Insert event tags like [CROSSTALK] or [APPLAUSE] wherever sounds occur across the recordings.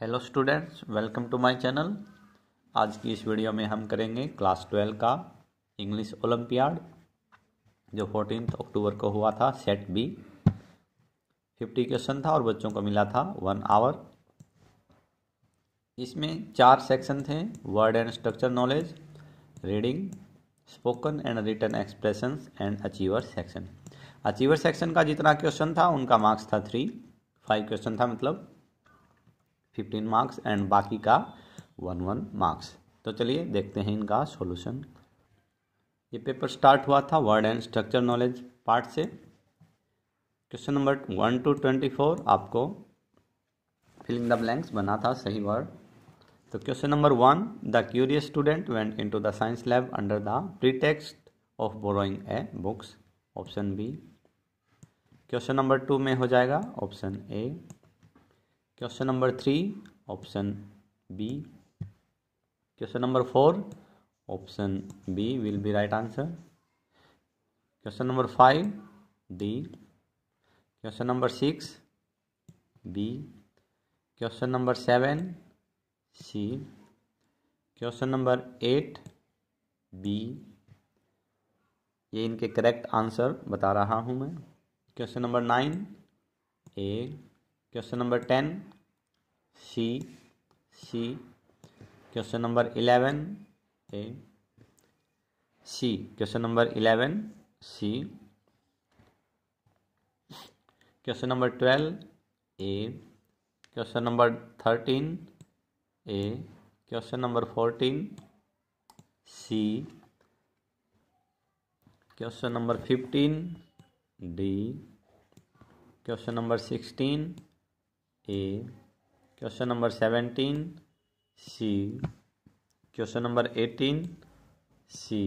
hello students welcome to my channel आज की इस वीडियो में हम करेंगे क्लास ट्वेल्व का इंग्लिश ओलम्पियाड जो फोर्टीन अक्टूबर को हुआ था सेट बी फिफ्टी क्वेश्चन था और बच्चों को मिला था वन आवर इसमें चार सेक्शन थे word and structure knowledge reading spoken and written expression and achiever section achiever section का जितना क्वेश्चन था उनका मार्क्स था थ्री फाइव क्वेश्चन था मतलब फिफ्टीन मार्क्स एंड बाकी का वन वन मार्क्स तो चलिए देखते हैं इनका सॉल्यूशन ये पेपर स्टार्ट हुआ था word and structure knowledge part से question number one to twenty four आपको फिलिंग द ब्लैंक्स बना था सही वर्ड तो question number one the curious student went into the science lab under the pretext of borrowing a books option B question number two में हो जाएगा option A question number three option B question number four option B will be right answer question number five D question number six B question number seven C question number eight B ये इनके correct answer बता रहा हूँ मैं question number nine A question number ten C C question number eleven A C question number eleven C question number twelve A question number thirteen A question number fourteen C question number fifteen D question number sixteen A question number seventeen C question number eighteen C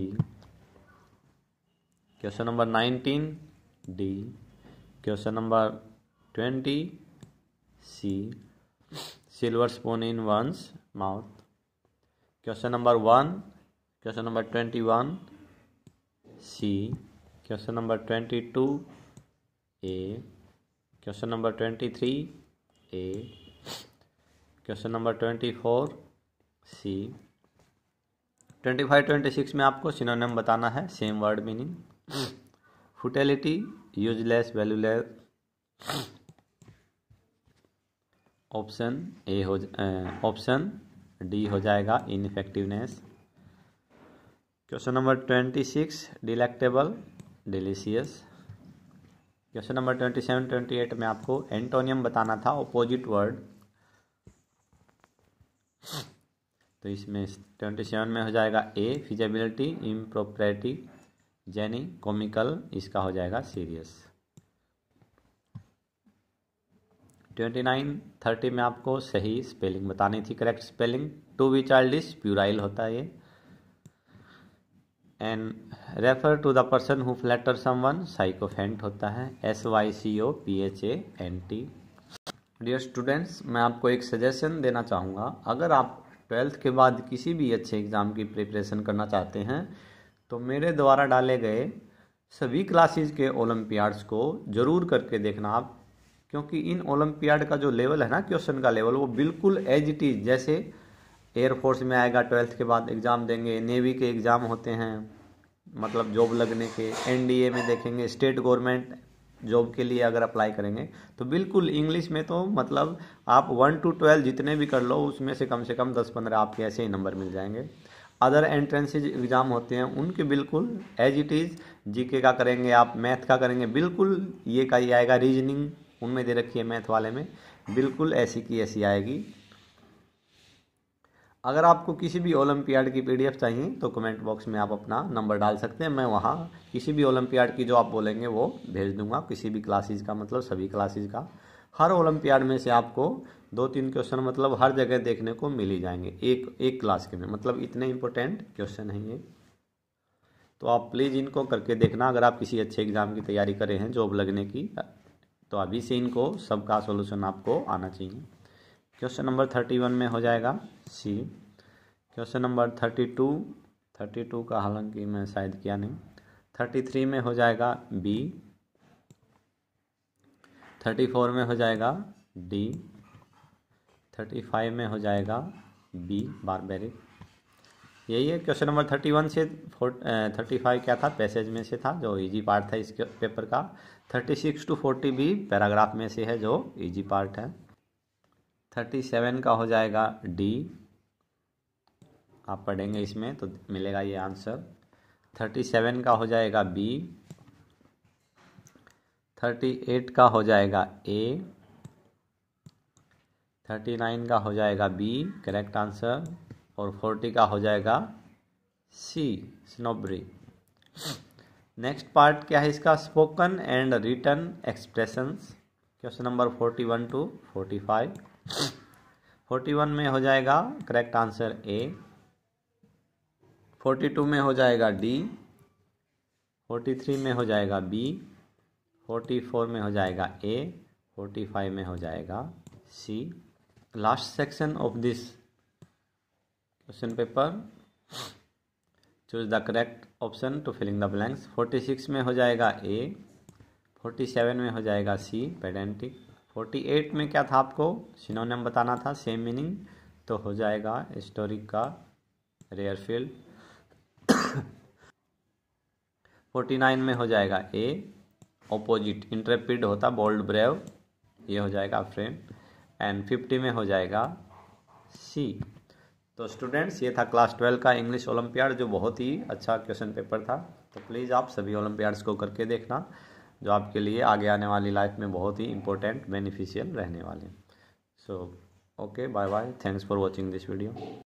question number nineteen D question number twenty C silver spoon in one's mouth question number one question number twenty one C question number twenty two A question number twenty three A question number twenty four C twenty five twenty six में आपको synonym बताना है same word meaning futility useless valueless option A हो option D हो जाएगा ineffectiveness question number twenty six delectable delicious question number twenty seven twenty eight में आपको antonym बताना था ऑपोजिट वर्ड तो इसमें ट्वेंटी सेवन में हो जाएगा ए फिजेबिलिटी इम्प्रोप्रेटी जेनी कॉमिकल इसका हो जाएगा सीरियस ट्वेंटी नाइन थर्टी में आपको सही स्पेलिंग बतानी थी correct spelling to we child is puerile होता है ये an refer to the person who flatter someone sycophant होता है S Y C O P H A N T dear students मैं आपको एक सजेशन देना चाहूँगा अगर आप ट्वेल्थ के बाद किसी भी अच्छे एग्ज़ाम की प्रिपरेशन करना चाहते हैं तो मेरे द्वारा डाले गए सभी क्लासेस के ओलम्पियाड्स को ज़रूर करके देखना आप क्योंकि इन ओलम्पियाड का जो लेवल है ना क्वेश्चन का लेवल वो बिल्कुल एज इट इज़ जैसे एयरफोर्स में आएगा ट्वेल्थ के बाद एग्ज़ाम देंगे नेवी के एग्ज़ाम होते हैं मतलब जॉब लगने के एनडीए में देखेंगे स्टेट गवर्नमेंट जॉब के लिए अगर अप्लाई करेंगे तो बिल्कुल इंग्लिश में तो मतलब आप वन टू ट्वेल्व जितने भी कर लो उसमें से कम से कम दस पंद्रह आपके ऐसे ही नंबर मिल जाएंगे अदर एंट्रेंसेज एग्ज़ाम होते हैं उनके बिल्कुल एज इट इज़ जीके का करेंगे आप मैथ का करेंगे बिल्कुल ये का ही आएगा रीजनिंग उनमें दे रखी है मैथ वाले में बिल्कुल ऐसी की ऐसी आएगी अगर आपको किसी भी ओलम्पियाड की पीडीएफ चाहिए तो कमेंट बॉक्स में आप अपना नंबर डाल सकते हैं मैं वहाँ किसी भी ओलम्पियाड की जो आप बोलेंगे वो भेज दूंगा किसी भी क्लासेज का मतलब सभी क्लासेज का हर ओलंपियाड में से आपको दो तीन क्वेश्चन मतलब हर जगह देखने को मिल ही जाएंगे एक एक क्लास के में मतलब इतने इंपॉर्टेंट क्वेश्चन हैं ये तो आप प्लीज़ इनको करके देखना अगर आप किसी अच्छे एग्ज़ाम की तैयारी कर रहे हैं जॉब लगने की तो अभी से इनको सबका सोल्यूशन आपको आना चाहिए क्वेश्चन नंबर थर्टी वन में हो जाएगा C question number thirty two thirty two का हालांकि मैं शायद किया नहीं थर्टी थ्री में हो जाएगा बी थर्टी फोर में हो जाएगा डी थर्टी फाइव में हो जाएगा बी बारबेरिक यही है क्वेश्चन नंबर थर्टी वन से फोर थर्टी फाइव क्या था पैसेज में से था जो इजी पार्ट था इसके पेपर का थर्टी सिक्स टू फोर्टी भी पैराग्राफ में से है जो इजी पार्ट है थर्टी सेवन का हो जाएगा डी आप पढ़ेंगे इसमें तो मिलेगा ये आंसर थर्टी सेवन का हो जाएगा बी थर्टी एट का हो जाएगा ए थर्टी नाइन का हो जाएगा बी करेक्ट आंसर और फोर्टी का हो जाएगा सी स्नोबरी नेक्स्ट पार्ट क्या है इसका spoken and written expressions question number forty one to forty five forty one में हो जाएगा correct answer A forty two में हो जाएगा डी फोर्टी थ्री में हो जाएगा बी फोर्टी फोर में हो जाएगा ए फोर्टी फाइव में हो जाएगा C last section of this question paper choose the correct option to fill in the blanks forty six में हो जाएगा ए फोर्टी सेवन में हो जाएगा सी पेडेंटिक फोर्टी एट में क्या था आपको सिनोनिम बताना था सेम मीनिंग तो हो जाएगा स्टोरिक का रेयर फील्ड [COUGHS] फोर्टी नाइन में हो जाएगा ए ऑपोजिट इंटरपिड होता बोल्ड ब्रेव ये हो जाएगा फ्रेंड एंड फिफ्टी में हो जाएगा सी तो स्टूडेंट्स ये था क्लास ट्वेल्व का इंग्लिश ओलंपियाड जो बहुत ही अच्छा क्वेश्चन पेपर था तो प्लीज़ आप सभी ओलंपियाड्स को करके देखना जो आपके लिए आगे आने वाली लाइफ में बहुत ही इंपॉर्टेंट बेनिफिशियल रहने वाले हैं so okay bye bye thanks for watching this video